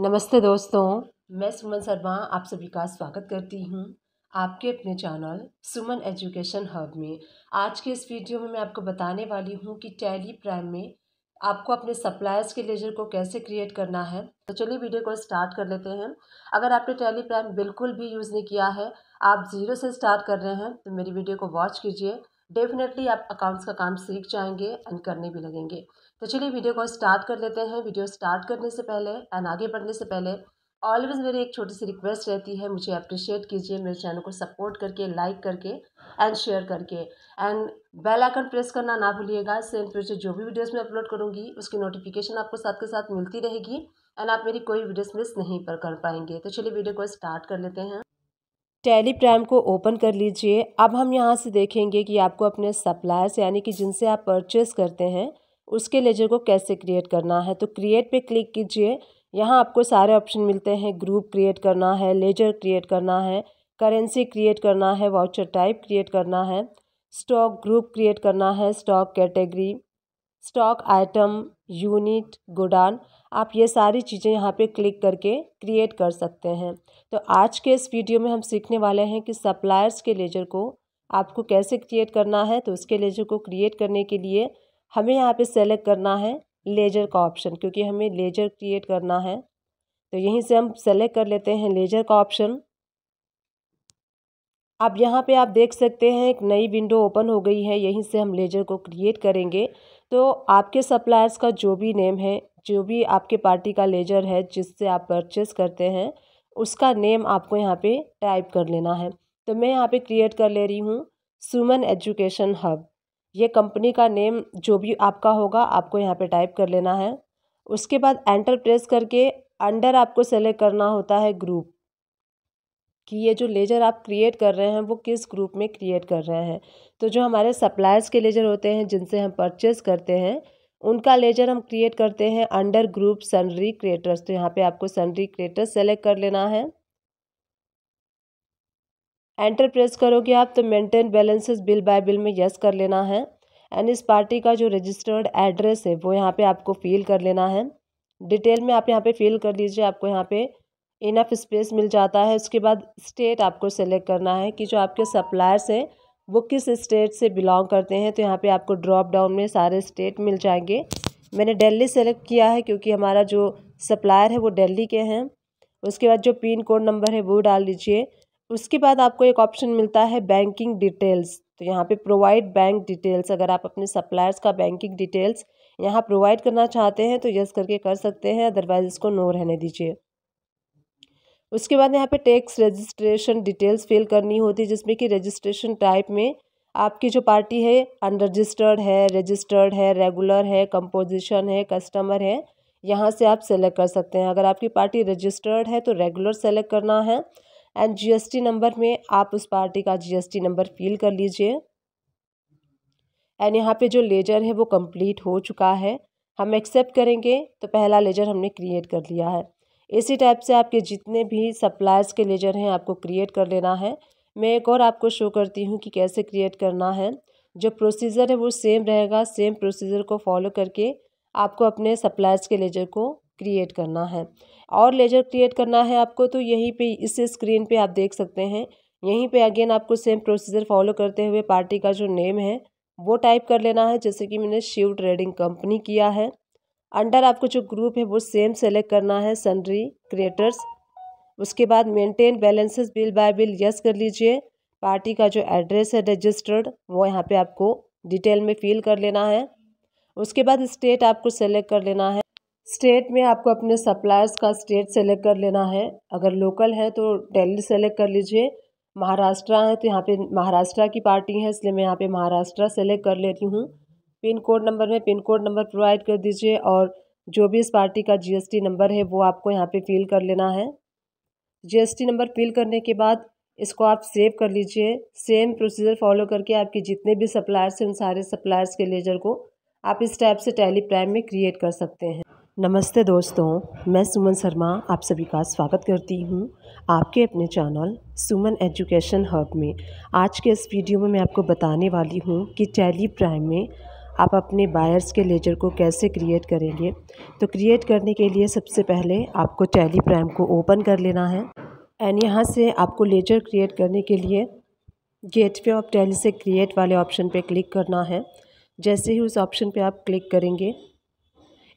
नमस्ते दोस्तों मैं सुमन शर्मा आप सभी का स्वागत करती हूँ आपके अपने चैनल सुमन एजुकेशन हब में आज के इस वीडियो में मैं आपको बताने वाली हूँ कि टैली प्राइम में आपको अपने सप्लायर्स के लेजर को कैसे क्रिएट करना है तो चलिए वीडियो को स्टार्ट कर लेते हैं अगर आपने टैली प्राइम बिल्कुल भी यूज़ नहीं किया है आप ज़ीरो से स्टार्ट कर रहे हैं तो मेरी वीडियो को वॉच कीजिए डेफिनेटली आप अकाउंट्स का काम सीख जाएंगे एंड करने भी लगेंगे तो चलिए वीडियो को स्टार्ट कर लेते हैं वीडियो स्टार्ट करने से पहले एंड आगे बढ़ने से पहले ऑलवेज़ मेरी एक छोटी सी रिक्वेस्ट रहती है मुझे अप्रिशिएट कीजिए मेरे चैनल को सपोर्ट करके लाइक करके एंड शेयर करके एंड बेल आइकन प्रेस करना ना भूलिएगा सेम फ्यूचर जो भी वीडियोस मैं अपलोड करूँगी उसकी नोटिफिकेशन आपको साथ के साथ मिलती रहेगी एंड आप मेरी कोई वीडियोस मिस नहीं पर कर पाएंगे तो चलिए वीडियो को स्टार्ट कर लेते हैं टेलीप्राइम को ओपन कर लीजिए अब हम यहाँ से देखेंगे कि आपको अपने सप्लायर्स यानी कि जिनसे आप परचेस करते हैं उसके लेजर को कैसे क्रिएट करना है तो क्रिएट पे क्लिक कीजिए यहाँ आपको सारे ऑप्शन मिलते हैं ग्रुप क्रिएट करना है लेजर क्रिएट करना है करेंसी क्रिएट करना है वाउचर टाइप क्रिएट करना है स्टॉक ग्रुप क्रिएट करना है stock category stock item unit godown आप ये सारी चीज़ें यहाँ पे क्लिक करके क्रिएट कर सकते हैं तो आज के इस वीडियो में हम सीखने वाले हैं कि सप्लायर्स के लेजर को आपको कैसे क्रिएट करना है तो उसके लेजर को क्रिएट करने के लिए हमें यहाँ पे सेलेक्ट करना है लेजर का ऑप्शन क्योंकि हमें लेजर क्रिएट करना है तो यहीं से हम सेलेक्ट कर लेते हैं लेजर का ऑप्शन अब यहाँ पे आप देख सकते हैं एक नई विंडो ओपन हो गई है यहीं से हम लेजर को क्रिएट करेंगे तो आपके सप्लायर्स का जो भी नेम है जो भी आपके पार्टी का लेजर है जिससे आप परचेस करते हैं उसका नेम आपको यहाँ पे टाइप कर लेना है तो मैं यहाँ पे क्रिएट कर ले रही हूँ सुमन एजुकेशन हब ये कंपनी का नेम जो भी आपका होगा आपको यहाँ पे टाइप कर लेना है उसके बाद एंटर प्रेस करके अंडर आपको सेलेक्ट करना होता है ग्रुप कि ये जो लेजर आप क्रिएट कर रहे हैं वो किस ग्रुप में क्रिएट कर रहे हैं तो जो हमारे सप्लायर्स के लेजर होते हैं जिनसे हम परचेस करते हैं उनका लेजर हम क्रिएट करते हैं अंडर ग्रुप सनरी क्रिएटर्स तो यहाँ पे आपको सनरी क्रिएटर्स सेलेक्ट कर लेना है एंटर प्रेस करोगे आप तो maintain balances bill by bill में यस कर लेना है एंड इस पार्टी का जो रजिस्टर्ड एड्रेस है वो यहाँ पे आपको फिल कर लेना है डिटेल में आप यहाँ पे फिल कर लीजिए आपको यहाँ पे इनफ स्पेस मिल जाता है उसके बाद स्टेट आपको सेलेक्ट करना है कि जो आपके सप्लायर्स हैं वो किस स्टेट से बिलोंग करते हैं तो यहाँ पर आपको ड्रॉप डाउन में सारे स्टेट मिल जाएंगे मैंने डेली सेलेक्ट किया है क्योंकि हमारा जो सप्लायर है वो डेली के हैं उसके बाद जो पिन कोड नंबर है वो डाल लीजिए उसके बाद आपको एक ऑप्शन मिलता है बैंकिंग डिटेल्स तो यहाँ पे प्रोवाइड बैंक डिटेल्स अगर आप अपने सप्लायर्स का बैंकिंग डिटेल्स यहाँ प्रोवाइड करना चाहते हैं तो यस करके कर सकते हैं अदरवाइज इसको नो रहने दीजिए उसके बाद यहाँ पे टैक्स रजिस्ट्रेशन डिटेल्स फिल करनी होती है जिसमें कि रजिस्ट्रेशन टाइप में आपकी जो पार्टी है अनरजिस्टर्ड है रजिस्टर्ड है रेगुलर है कंपोजिशन है कस्टमर है यहाँ से आप सेलेक्ट कर सकते हैं अगर आपकी पार्टी रजिस्टर्ड है तो रेगुलर सेलेक्ट करना है एंड जीएसटी नंबर में आप उस पार्टी का जीएसटी नंबर फिल कर लीजिए एंड यहाँ पे जो लेजर है वो कंप्लीट हो चुका है हम एक्सेप्ट करेंगे तो पहला लेजर हमने क्रिएट कर लिया है इसी टाइप से आपके जितने भी सप्लायर्स के लेजर हैं आपको क्रिएट कर लेना है मैं एक और आपको शो करती हूँ कि कैसे क्रिएट करना है जो प्रोसीजर है वो सेम रहेगा सेम प्रोसीजर को फॉलो करके आपको अपने सप्लायर्स के लेजर को क्रिएट करना है और लेजर क्रिएट करना है आपको तो यहीं पे इस स्क्रीन पे आप देख सकते हैं यहीं पे अगेन आपको सेम प्रोसीजर फॉलो करते हुए पार्टी का जो नेम है वो टाइप कर लेना है जैसे कि मैंने शिव ट्रेडिंग कंपनी किया है अंडर आपको जो ग्रुप है वो सेम सेलेक्ट करना है सनरी क्रिएटर्स उसके बाद maintain balances bill by bill yes कर लीजिए पार्टी का जो एड्रेस है रजिस्टर्ड वो यहाँ पे आपको डिटेल में फिल कर लेना है उसके बाद स्टेट आपको सेलेक्ट कर लेना है स्टेट में आपको अपने सप्लायर्स का स्टेट सेलेक्ट कर लेना है अगर लोकल है तो दिल्ली सेलेक्ट कर लीजिए महाराष्ट्र है तो यहाँ पे महाराष्ट्र की पार्टी है इसलिए मैं यहाँ पे महाराष्ट्र सेलेक्ट कर लेती हूँ पिन कोड नंबर में पिन कोड नंबर प्रोवाइड कर दीजिए और जो भी इस पार्टी का जीएसटी नंबर है वो आपको यहाँ पे फिल कर लेना है जीएसटी नंबर फिल करने के बाद इसको आप सेव कर लीजिए सेम प्रोसीजर फॉलो करके आपके जितने भी सप्लायर्स हैं उन सारे सप्लायर्स के लेजर को आप इस टाइप से टैली प्राइम में क्रिएट कर सकते हैं नमस्ते दोस्तों मैं सुमन शर्मा आप सभी का स्वागत करती हूं आपके अपने चैनल सुमन एजुकेशन हब में आज के इस वीडियो में मैं आपको बताने वाली हूं कि टैली प्राइम में आप अपने बायर्स के लेजर को कैसे क्रिएट करेंगे तो क्रिएट करने के लिए सबसे पहले आपको टैली प्राइम को ओपन कर लेना है एंड यहाँ से आपको लेजर क्रिएट करने के लिए गेट पे ऑफ टैली से क्रिएट वाले ऑप्शन पर क्लिक करना है जैसे ही उस ऑप्शन पर आप क्लिक करेंगे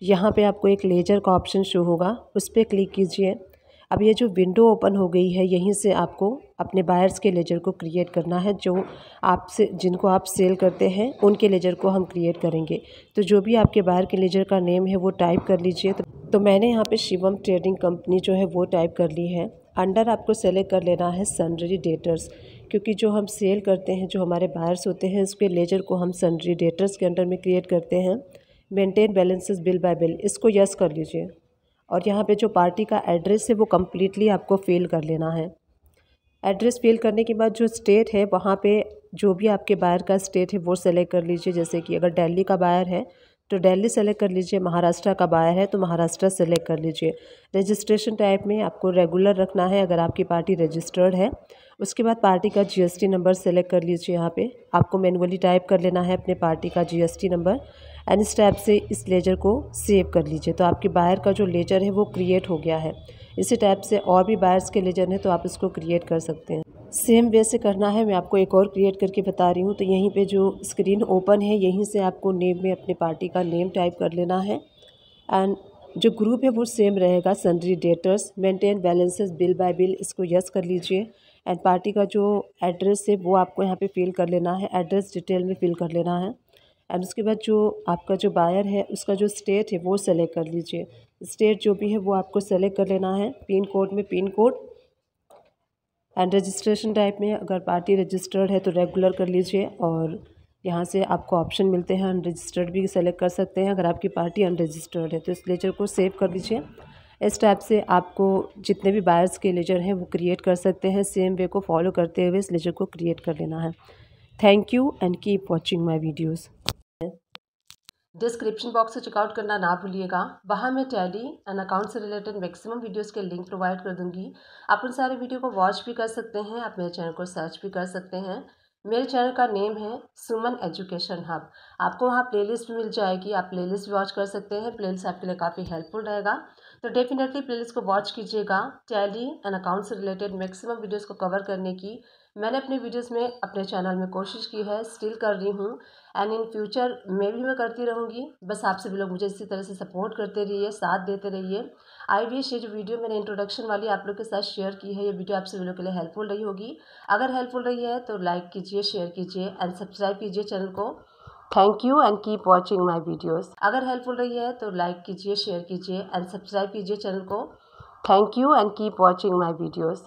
यहाँ पे आपको एक लेजर का ऑप्शन शो होगा उस पर क्लिक कीजिए अब ये जो विंडो ओपन हो गई है यहीं से आपको अपने बायर्स के लेजर को क्रिएट करना है जो आपसे जिनको आप सेल करते हैं उनके लेजर को हम क्रिएट करेंगे तो जो भी आपके बायर के लेजर का नेम है वो टाइप कर लीजिए तो, तो मैंने यहाँ पे शिवम ट्रेडिंग कंपनी जो है वो टाइप कर ली है अंडर आपको सेलेक्ट कर लेना है सनरी डेटर्स क्योंकि जो हम सेल करते हैं जो हमारे बायर्स होते हैं उसके लेजर को हम सनरी डेटर्स के अंडर में क्रिएट करते हैं maintain balances bill by bill इसको यस कर लीजिए और यहाँ पे जो पार्टी का एड्रेस है वो कम्प्लीटली आपको फिल कर लेना है एड्रेस फिल करने के बाद जो स्टेट है वहाँ पे जो भी आपके बायर का स्टेट है वो सेलेक्ट कर लीजिए जैसे कि अगर दिल्ली का बायर है तो दिल्ली सेलेक्ट कर लीजिए महाराष्ट्र का बायर है तो महाराष्ट्र सेलेक्ट कर लीजिए रजिस्ट्रेशन टाइप में आपको रेगुलर रखना है अगर आपकी पार्टी रजिस्टर्ड है उसके बाद पार्टी का जीएसटी नंबर सेलेक्ट कर लीजिए यहाँ पे आपको मैनुअली टाइप कर लेना है अपने पार्टी का जीएसटी नंबर एन स्टैप से इस लेजर को सेव कर लीजिए तो आपके बायर का जो लेजर है वो क्रिएट हो गया है इसी टाइप से और भी बायर्स के लेजर हैं तो आप इसको क्रिएट कर सकते हैं सेम वे से करना है मैं आपको एक और क्रिएट करके बता रही हूँ तो यहीं पे जो स्क्रीन ओपन है यहीं से आपको नेम में अपने पार्टी का नेम टाइप कर लेना है एंड जो ग्रुप है वो सेम रहेगा sundry debtors maintain balances bill by bill इसको यस कर लीजिए एंड पार्टी का जो एड्रेस है वो आपको यहाँ पर फिल कर लेना है एड्रेस डिटेल में फिल कर लेना है एंड उसके बाद जो आपका जो बायर है उसका जो स्टेट है वो सेलेक्ट कर लीजिए स्टेट जो भी है वो आपको सेलेक्ट कर लेना है पिन कोड में pin code and registration type में अगर पार्टी रजिस्टर्ड है तो रेगुलर कर लीजिए और यहाँ से आपको ऑप्शन मिलते हैं अनरजिस्टर्ड भी सेलेक्ट कर सकते हैं अगर आपकी पार्टी अनरजिस्टर्ड है तो इस लेजर को सेव कर लीजिए इस टाइप से आपको जितने भी बायर्स के लेजर हैं वो क्रिएट कर सकते हैं सेम वे को फॉलो करते हुए इस लेजर को क्रिएट कर लेना है thank you and keep watching my videos description box से चेकआउट करना ना भूलिएगा वहाँ मैं टैली एंड अकाउंट से रिलेटेड मैक्सिमम वीडियोस के लिंक प्रोवाइड कर दूंगी आप उन सारे वीडियो को वॉच भी कर सकते हैं आप मेरे चैनल को सर्च भी कर सकते हैं मेरे चैनल का नेम है सुमन एजुकेशन हब आपको वहाँ प्लेलिस्ट भी मिल जाएगी आप प्लेलिस्ट भी वॉच कर सकते हैं प्लेलिस्ट आपके लिए काफ़ी हेल्पफुल रहेगा तो डेफिनेटली प्लेलिस्ट को वॉच कीजिएगा टैली एंड अकाउंट से रिलेटेड मैक्सिमम वीडियोस को कवर करने की मैंने अपने वीडियोस में अपने चैनल में कोशिश की है स्टिल कर रही हूँ एंड इन फ्यूचर में भी मैं करती रहूँगी बस आप सभी लोग मुझे इसी तरह से सपोर्ट करते रहिए साथ देते रहिए आई विश ये जो वीडियो मैंने इंट्रोडक्शन वाली आप लोग के साथ शेयर की है ये वीडियो आप सभी लोग के लिए हेल्पफुल रही होगी अगर हेल्पफुल रही है तो लाइक कीजिए शेयर कीजिए एंड सब्सक्राइब कीजिए चैनल को thank you and keep watching my videos अगर हेल्पफुल रही है तो लाइक कीजिए शेयर कीजिए एंड सब्सक्राइब कीजिए चैनल को thank you and keep watching my videos